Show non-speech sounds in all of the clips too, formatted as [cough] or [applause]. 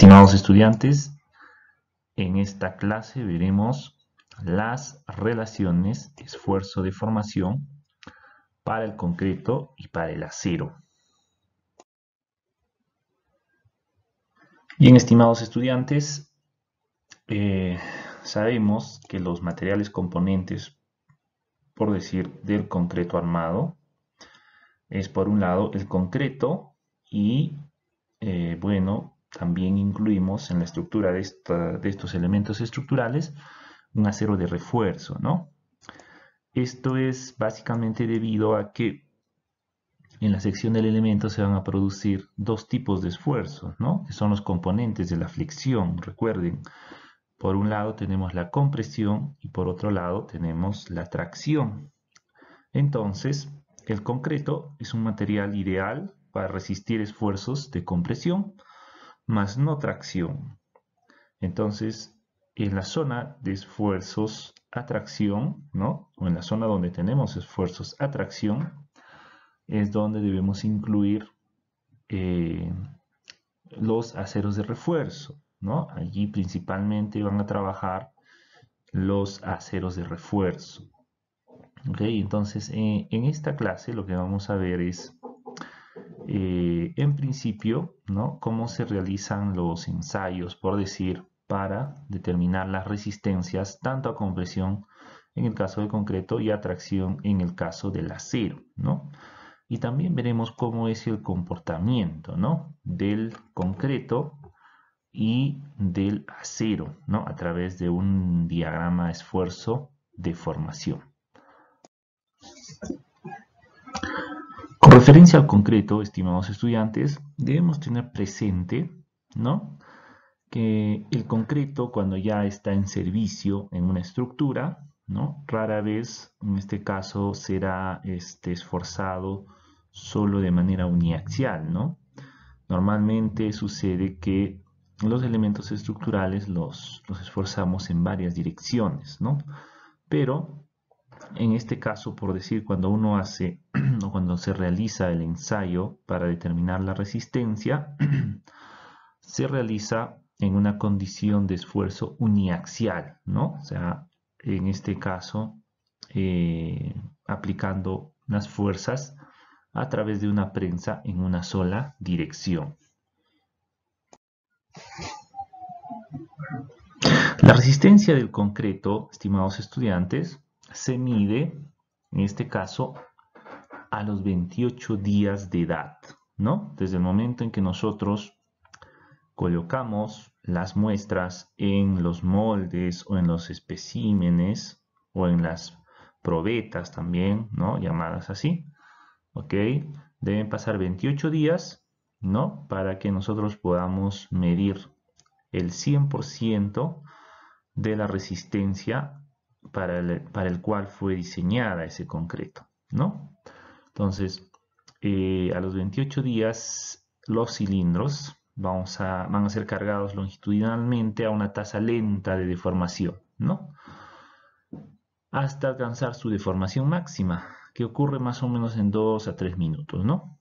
Estimados estudiantes, en esta clase veremos las relaciones de esfuerzo de formación para el concreto y para el acero. Bien, estimados estudiantes, eh, sabemos que los materiales componentes, por decir, del concreto armado, es por un lado el concreto y, eh, bueno, también incluimos en la estructura de, estos elementos estructurales un acero de refuerzo, ¿no? Esto es básicamente debido a que en la sección del elemento se van a producir dos tipos de esfuerzos, ¿no? que son los componentes de la flexión, recuerden. Por un lado tenemos la compresión y por otro lado tenemos la tracción. Entonces, el concreto es un material ideal para resistir esfuerzos de compresión más no tracción. Entonces, en la zona de esfuerzos atracción, ¿no? O en la zona donde tenemos esfuerzos atracción, es donde debemos incluir eh, los aceros de refuerzo, ¿no? Allí principalmente van a trabajar los aceros de refuerzo. ¿Ok? Entonces, eh, en esta clase lo que vamos a ver es eh, en principio, ¿no? cómo se realizan los ensayos, por decir, para determinar las resistencias tanto a compresión en el caso del concreto y a tracción en el caso del acero, ¿no? Y también veremos cómo es el comportamiento, ¿no? Del concreto y del acero, ¿no? A través de un diagrama esfuerzo de formación. referencia al concreto, estimados estudiantes, debemos tener presente, ¿no? Que el concreto, cuando ya está en servicio en una estructura, ¿no? Rara vez, en este caso, será este, esforzado solo de manera uniaxial, ¿no? Normalmente sucede que los elementos estructurales los, los esforzamos en varias direcciones, ¿no? Pero en este caso, por decir, cuando uno hace [clears throat] o cuando se realiza el ensayo para determinar la resistencia, [clears throat] se realiza en una condición de esfuerzo uniaxial, ¿no? O sea, en este caso, eh, aplicando unas fuerzas a través de una prensa en una sola dirección. La resistencia del concreto, estimados estudiantes, se mide, en este caso, a los 28 días de edad, ¿no? Desde el momento en que nosotros colocamos las muestras en los moldes o en los especímenes o en las probetas también, ¿no? Llamadas así, ¿ok? Deben pasar 28 días, ¿no? Para que nosotros podamos medir el 100% de la resistencia para el, cual fue diseñada ese concreto, ¿no? Entonces, eh, a los 28 días, los cilindros vamos a, van a ser cargados longitudinalmente a una tasa lenta de deformación, ¿no? Hasta alcanzar su deformación máxima, que ocurre más o menos en 2 a 3 minutos, ¿no?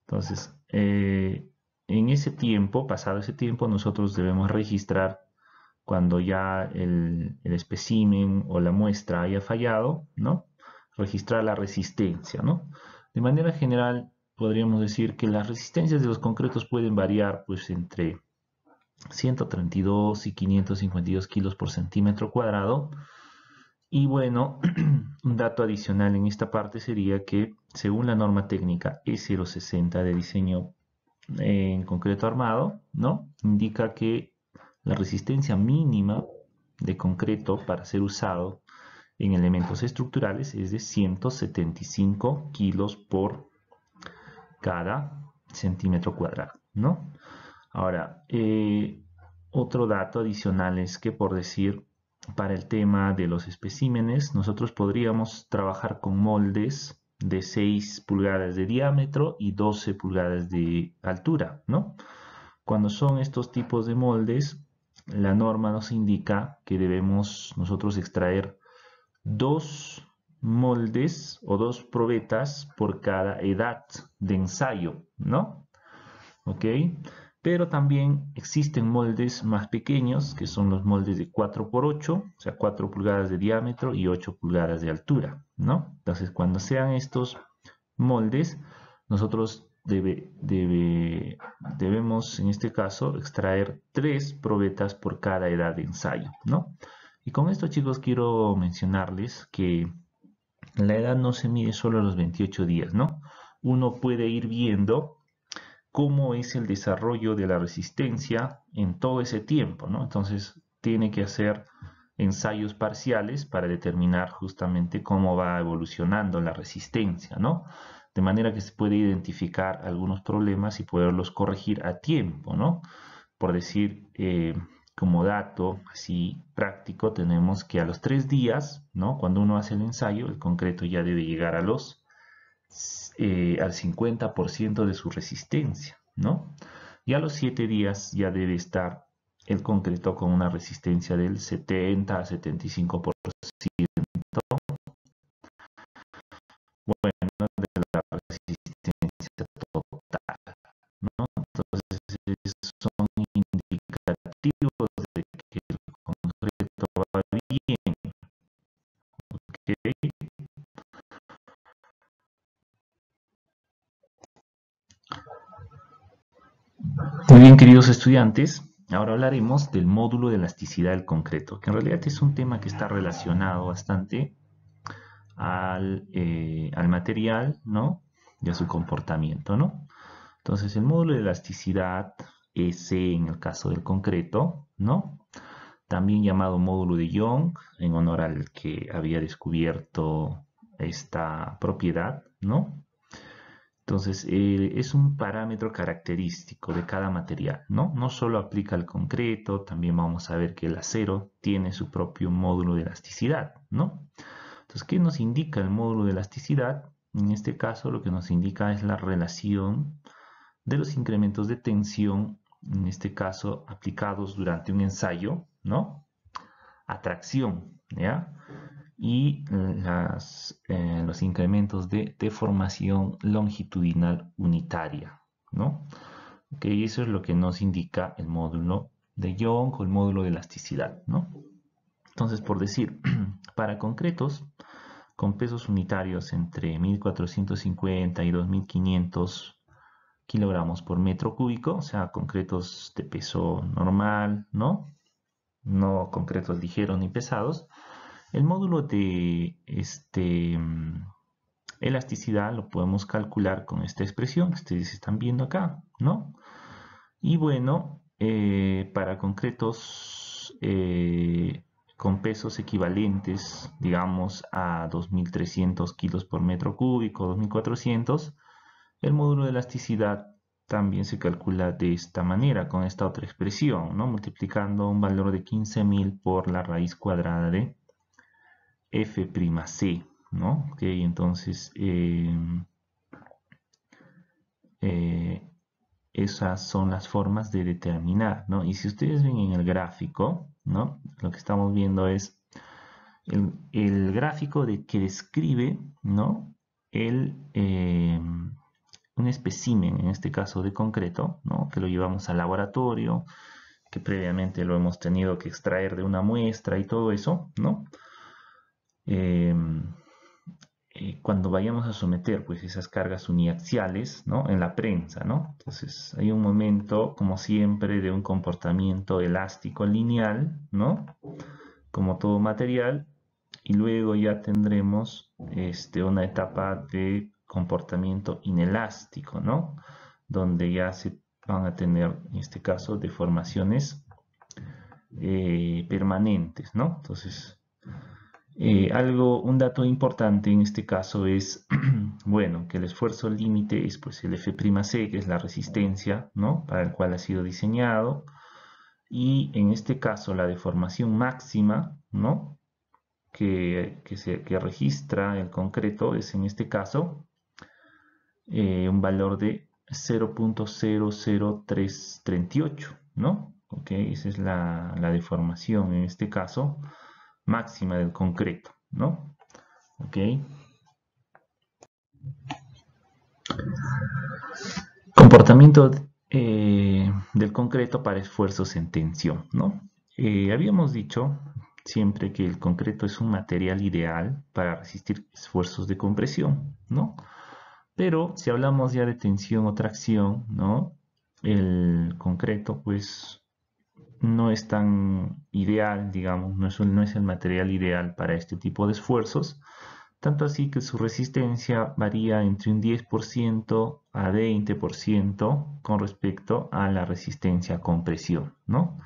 Entonces, eh, en ese tiempo, pasado ese tiempo, nosotros debemos registrar cuando ya el, el espécimen o la muestra haya fallado, ¿no? Registrar la resistencia, ¿no? De manera general, podríamos decir que las resistencias de los concretos pueden variar pues, entre 132 y 552 kilos por centímetro cuadrado. Y bueno, [clears throat] un dato adicional en esta parte sería que según la norma técnica E060 de diseño eh, en concreto armado, ¿no? Indica que la resistencia mínima de concreto para ser usado en elementos estructurales es de 175 kilos por cada centímetro cuadrado, ¿no? Ahora, eh, otro dato adicional es que, por decir, para el tema de los especímenes, nosotros podríamos trabajar con moldes de 6 pulgadas de diámetro y 12 pulgadas de altura, ¿no? Cuando son estos tipos de moldes, la norma nos indica que debemos nosotros extraer dos moldes o dos probetas por cada edad de ensayo, ¿no? ¿Ok? Pero también existen moldes más pequeños, que son los moldes de 4 por 8 o sea, 4 pulgadas de diámetro y 8 pulgadas de altura, ¿no? Entonces, cuando sean estos moldes, nosotros debemos en este caso extraer tres probetas por cada edad de ensayo, ¿no? Y con esto chicos quiero mencionarles que la edad no se mide solo a los 28 días, ¿no? Uno puede ir viendo cómo es el desarrollo de la resistencia en todo ese tiempo, ¿no? Entonces tiene que hacer ensayos parciales para determinar justamente cómo va evolucionando la resistencia, ¿no? de manera que se puede identificar algunos problemas y poderlos corregir a tiempo, ¿no? Por decir, eh, como dato así práctico, tenemos que a los tres días, ¿no? Cuando uno hace el ensayo, el concreto ya debe llegar a los, eh, al 50% de su resistencia, ¿no? Y a los siete días ya debe estar el concreto con una resistencia del 70 a 75%. bien, queridos estudiantes, ahora hablaremos del módulo de elasticidad del concreto, que en realidad es un tema que está relacionado bastante eh, al, material, ¿no? Y a su comportamiento, ¿no? Entonces, el módulo de elasticidad, es, en el caso del concreto, ¿no? También llamado módulo de Young, en honor al que había descubierto esta propiedad, ¿no? Entonces, eh, es un parámetro característico de cada material, ¿no? No solo aplica al concreto, también vamos a ver que el acero tiene su propio módulo de elasticidad, ¿no? Entonces, ¿qué nos indica el módulo de elasticidad? En este caso, lo que nos indica es la relación de los incrementos de tensión, en este caso, aplicados durante un ensayo, ¿no? Atracción, ¿ya? y eh, los incrementos de deformación longitudinal unitaria. ¿no? Okay, eso es lo que nos indica el módulo de Young o el módulo de elasticidad. ¿no? Entonces, por decir, [clears throat] para concretos, con pesos unitarios entre 1450 y 2500 kilogramos por metro cúbico, o sea, concretos de peso normal, ¿no? No concretos ligeros ni pesados, el módulo de este, mm, elasticidad lo podemos calcular con esta expresión que ustedes están viendo acá, ¿no? Y bueno, eh, para concretos eh, con pesos equivalentes, digamos, a 2.300 kilos por metro cúbico, 2.400, el módulo de elasticidad también se calcula de esta manera, con esta otra expresión, ¿no? Multiplicando un valor de 15.000 por la raíz cuadrada de F'C, ¿no? Ok, entonces eh, eh, esas son las formas de determinar, ¿no? Y si ustedes ven en el gráfico, ¿no? Lo que estamos viendo es el, gráfico de que describe, ¿no? El, eh, un espécimen, en este caso de concreto, ¿no? Que lo llevamos al laboratorio, que previamente lo hemos tenido que extraer de una muestra y todo eso, ¿no? Em, eh, cuando vayamos a someter pues, esas cargas uniaxiales ¿no? en la prensa. ¿no? Entonces hay un momento, como siempre, de un comportamiento elástico lineal, ¿no? como todo material, y luego ya tendremos este, una etapa de comportamiento inelástico, ¿no? donde ya se van a tener, en este caso, deformaciones eh, permanentes, ¿no? Entonces, eh, algo, un dato importante en este caso es, [clears throat] bueno, que el esfuerzo límite es pues el F'C, que es la resistencia, Para el cual ha sido diseñado. Y en este caso la deformación máxima, Que, registra el concreto es en este caso eh, un valor de 0.00338, ¿no? esa es la deformación en este caso máxima del concreto, ¿no? Ok. Comportamiento eh, del concreto para esfuerzos en tensión, ¿no? Eh, habíamos dicho siempre que el concreto es un material ideal para resistir esfuerzos de compresión, ¿no? Pero si hablamos ya de tensión o tracción, ¿no? El concreto, pues, no es tan ideal, digamos, no es, el material ideal para este tipo de esfuerzos, tanto así que su resistencia varía entre un 10% a 20% con respecto a la resistencia a compresión, ¿no?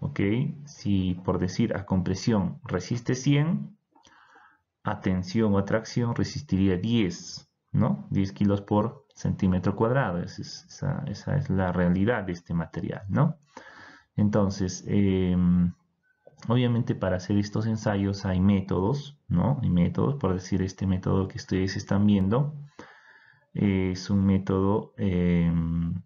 Ok, si por decir a compresión resiste 100, a tensión o atracción resistiría 10, ¿no? 10 kilos por centímetro cuadrado, esa, esa es la realidad de este material, ¿no? Entonces, em, obviamente para hacer estos ensayos hay métodos, ¿no? Hay métodos, por decir, este método que ustedes están viendo eh, es un método em,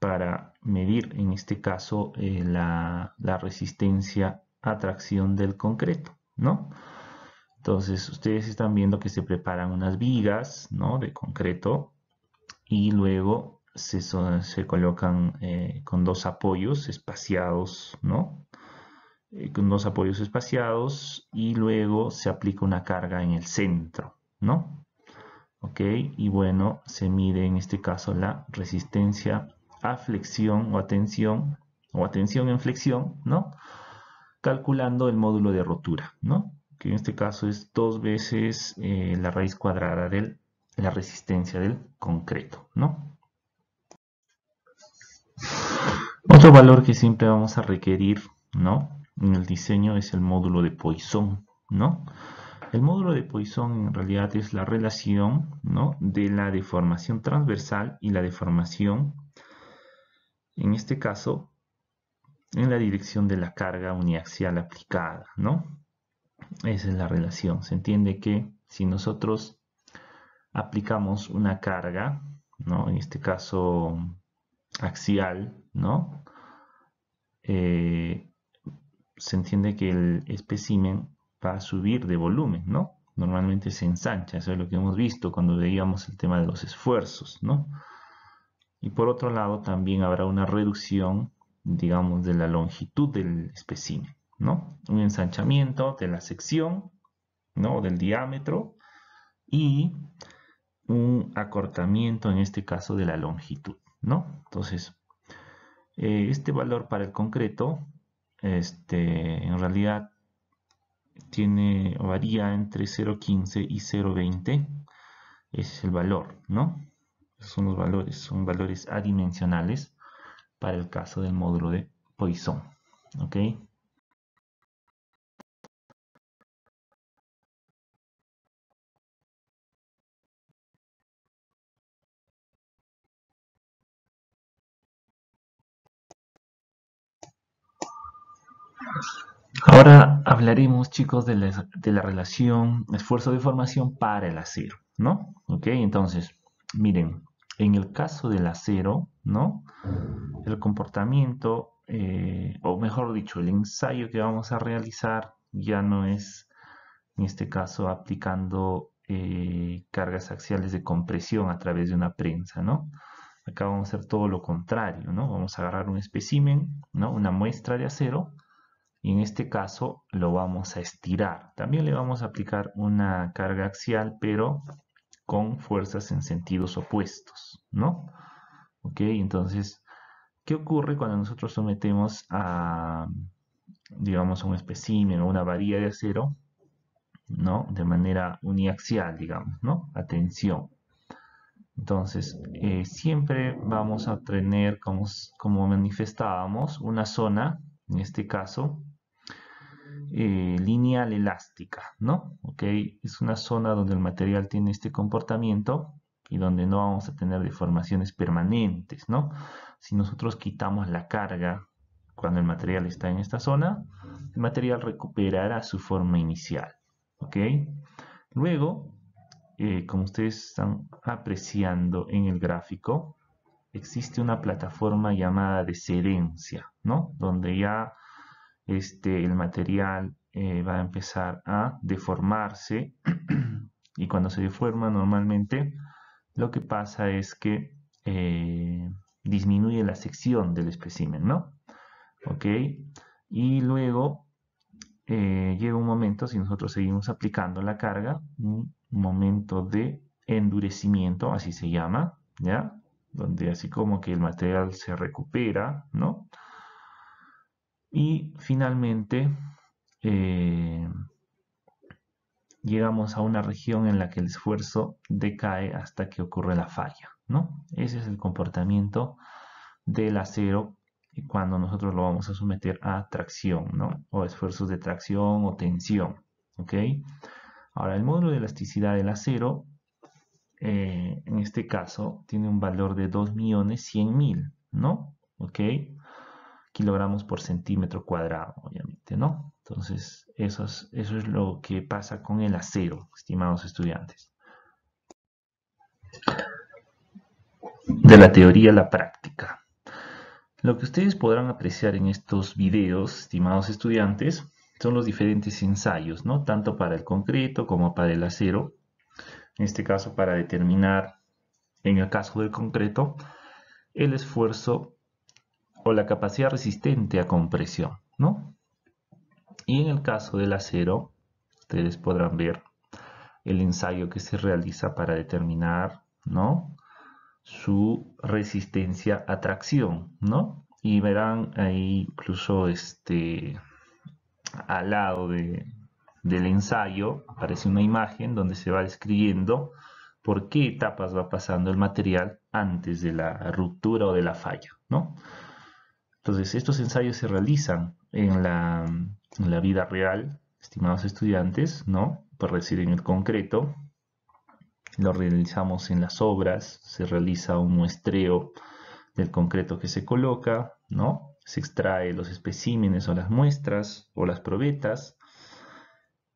para medir, en este caso, eh, la, resistencia a tracción del concreto, ¿no? Entonces, ustedes están viendo que se preparan unas vigas, ¿no? De concreto y luego se, se colocan eh, con dos apoyos espaciados, ¿no? Eh, con dos apoyos espaciados y luego se aplica una carga en el centro, ¿no? ¿Ok? Y bueno, se mide en este caso la resistencia a flexión o a tensión, o atención en flexión, ¿no? Calculando el módulo de rotura, ¿no? Que en este caso es dos veces eh, la raíz cuadrada de la resistencia del concreto, ¿no? Otro valor que siempre vamos a requerir, ¿no? En el diseño es el módulo de Poisson, ¿no? El módulo de Poisson en realidad es la relación, ¿no? De la deformación transversal y la deformación, en este caso, en la dirección de la carga uniaxial aplicada, ¿no? Esa es la relación. Se entiende que si nosotros aplicamos una carga, ¿no? en este caso axial, ¿no? Eh, se entiende que el espécimen va a subir de volumen, ¿no? Normalmente se ensancha, eso es lo que hemos visto cuando veíamos el tema de los esfuerzos, ¿no? Y por otro lado también habrá una reducción, digamos, de la longitud del espécimen, ¿no? Un ensanchamiento de la sección, ¿no? Del diámetro y un acortamiento, en este caso, de la longitud, ¿no? Entonces, eh, este valor para el concreto, este, en realidad tiene, varía entre 0.15 y 0.20, es el valor, ¿no? son los valores, son valores adimensionales para el caso del módulo de Poisson, ¿ok? Ahora hablaremos, chicos, de la, relación esfuerzo de formación para el acero, ¿no? Ok, entonces, miren, en el caso del acero, ¿no? El comportamiento, eh, o mejor dicho, el ensayo que vamos a realizar ya no es, en este caso, aplicando eh, cargas axiales de compresión a través de una prensa, ¿no? Acá vamos a hacer todo lo contrario, ¿no? Vamos a agarrar un espécimen, ¿no? Una muestra de acero, y En este caso lo vamos a estirar. También le vamos a aplicar una carga axial, pero con fuerzas en sentidos opuestos, ¿no? Ok, entonces, ¿qué ocurre cuando nosotros sometemos a, digamos, un especímen o una varilla de acero, ¿no? De manera uniaxial, digamos, ¿no? Atención Entonces, eh, siempre vamos a tener, como, como manifestábamos, una zona, en este caso, eh, lineal elástica, ¿no? Ok, es una zona donde el material tiene este comportamiento y donde no vamos a tener deformaciones permanentes, ¿no? Si nosotros quitamos la carga cuando el material está en esta zona, el material recuperará su forma inicial, ¿ok? Luego, eh, como ustedes están apreciando en el gráfico, existe una plataforma llamada de serencia, ¿no? Donde ya este, el material eh, va a empezar a deformarse [clears throat] y cuando se deforma normalmente lo que pasa es que eh, disminuye la sección del espécimen, ¿no? ¿Ok? Y luego eh, llega un momento, si nosotros seguimos aplicando la carga, un momento de endurecimiento, así se llama, ¿ya? Donde así como que el material se recupera, ¿no? Y finalmente eh, llegamos a una región en la que el esfuerzo decae hasta que ocurre la falla. ¿no? Ese es el comportamiento del acero cuando nosotros lo vamos a someter a tracción, ¿no? O esfuerzos de tracción o tensión, ¿ok? Ahora, el módulo de elasticidad del acero, eh, en este caso, tiene un valor de 2.100.000, ¿no? ¿Ok? kilogramos por centímetro cuadrado, obviamente, ¿no? Entonces, eso es, lo que pasa con el acero, estimados estudiantes. De la teoría a la práctica. Lo que ustedes podrán apreciar en estos videos, estimados estudiantes, son los diferentes ensayos, ¿no? Tanto para el concreto como para el acero. En este caso, para determinar, en el caso del concreto, el esfuerzo o la capacidad resistente a compresión, ¿no? Y en el caso del acero, ustedes podrán ver el ensayo que se realiza para determinar, ¿no? Su resistencia a tracción, ¿no? Y verán ahí incluso este al lado del ensayo aparece una imagen donde se va describiendo por qué etapas va pasando el material antes de la ruptura o de la falla, ¿no? Entonces, estos ensayos se realizan en la, vida real, estimados estudiantes, ¿no? Por decir en el concreto, lo realizamos en las obras, se realiza un muestreo del concreto que se coloca, ¿no? Se extrae los especímenes o las muestras o las probetas,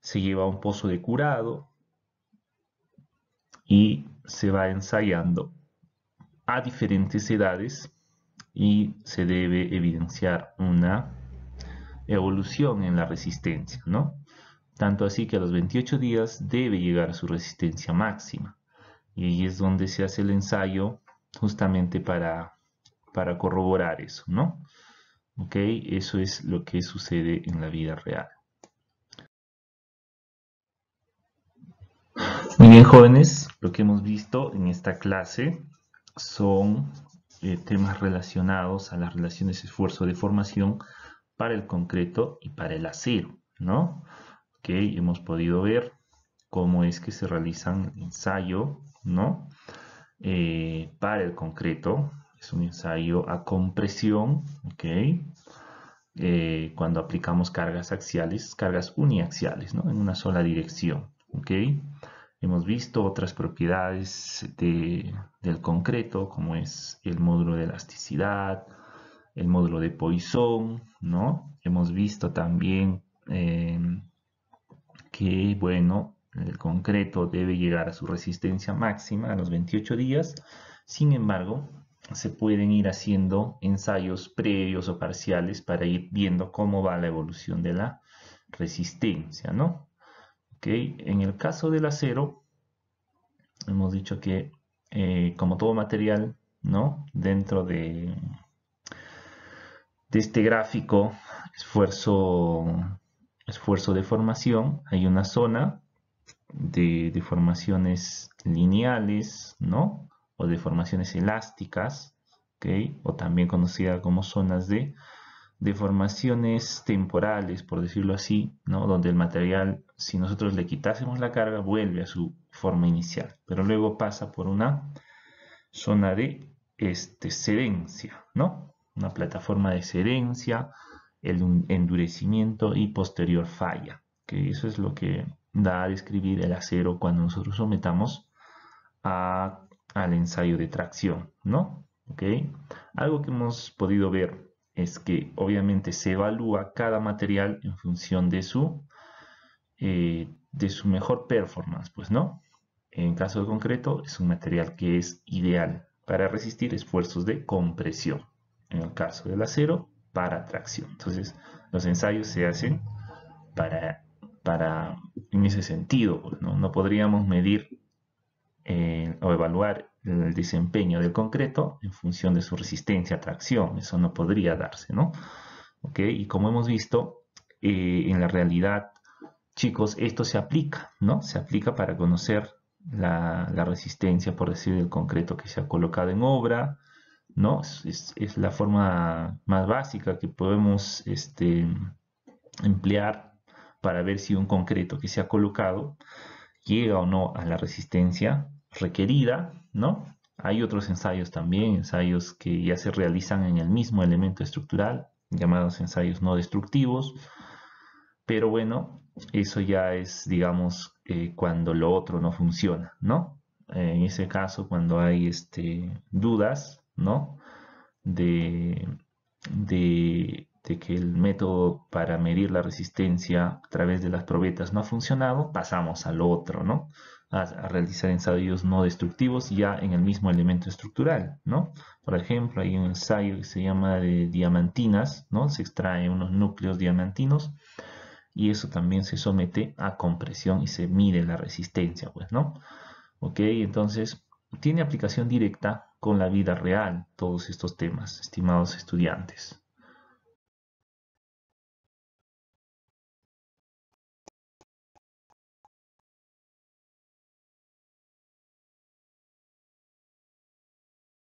se lleva a un pozo de curado y se va ensayando a diferentes edades y se debe evidenciar una evolución en la resistencia, ¿no? Tanto así que a los 28 días debe llegar a su resistencia máxima. Y ahí es donde se hace el ensayo justamente para, para corroborar eso, ¿no? ¿Ok? Eso es lo que sucede en la vida real. Muy bien, jóvenes, lo que hemos visto en esta clase son eh, temas relacionados a las relaciones esfuerzo de formación para el concreto y para el acero, ¿no? Ok, hemos podido ver cómo es que se realizan el ensayo, ¿no? Eh, para el concreto, es un ensayo a compresión, ¿ok? Eh, cuando aplicamos cargas axiales, cargas uniaxiales, ¿no? En una sola dirección, ¿ok? Hemos visto otras propiedades del concreto, como es el módulo de elasticidad, el módulo de Poisson, ¿no? Hemos visto también em, que, bueno, el concreto debe llegar a su resistencia máxima a los 28 días. Sin embargo, se pueden ir haciendo ensayos previos o parciales para ir viendo cómo va la evolución de la resistencia, ¿no? En el caso del acero, hemos dicho que eh, como todo material, ¿no? Dentro de, este gráfico, esfuerzo, esfuerzo de formación, hay una zona de formaciones lineales, ¿no? O formaciones elásticas, O también conocida como zonas de deformaciones temporales, por decirlo así, ¿no? donde el material, si nosotros le quitásemos la carga, vuelve a su forma inicial, pero luego pasa por una zona de este, ¿no? una plataforma de excedencia, el endurecimiento y posterior falla, que eso es lo que da a describir el acero cuando nosotros sometamos al ensayo de tracción, ¿no? ¿Ok? Algo que hemos podido ver es que obviamente se evalúa cada material en función de su, eh, de su mejor performance, pues no. En caso de concreto, es un material que es ideal para resistir esfuerzos de compresión. En el caso del acero, para tracción. Entonces, los ensayos se hacen para, para en ese sentido. Pues, no, podríamos medir eh, o evaluar el desempeño del concreto en función de su resistencia a tracción. Eso no podría darse, ¿no? ¿Ok? Y como hemos visto, eh, en la realidad, chicos, esto se aplica, ¿no? Se aplica para conocer la, resistencia, por decir, del concreto que se ha colocado en obra, ¿no? Es, la forma más básica que podemos este, emplear para ver si un concreto que se ha colocado llega o no a la resistencia requerida ¿no? Hay otros ensayos también, ensayos que ya se realizan en el mismo elemento estructural, llamados ensayos no destructivos, pero bueno, eso ya es, digamos, eh, cuando lo otro no funciona, ¿no? En ese caso, cuando hay este, dudas, ¿no? De, que el método para medir la resistencia a través de las probetas no ha funcionado, pasamos al otro, ¿no? a, realizar ensayos no destructivos ya en el mismo elemento estructural, ¿no? Por ejemplo, hay un ensayo que se llama de diamantinas, ¿no? Se extrae unos núcleos diamantinos y eso también se somete a compresión y se mide la resistencia, pues, ¿no? Ok, entonces tiene aplicación directa con la vida real todos estos temas, estimados estudiantes.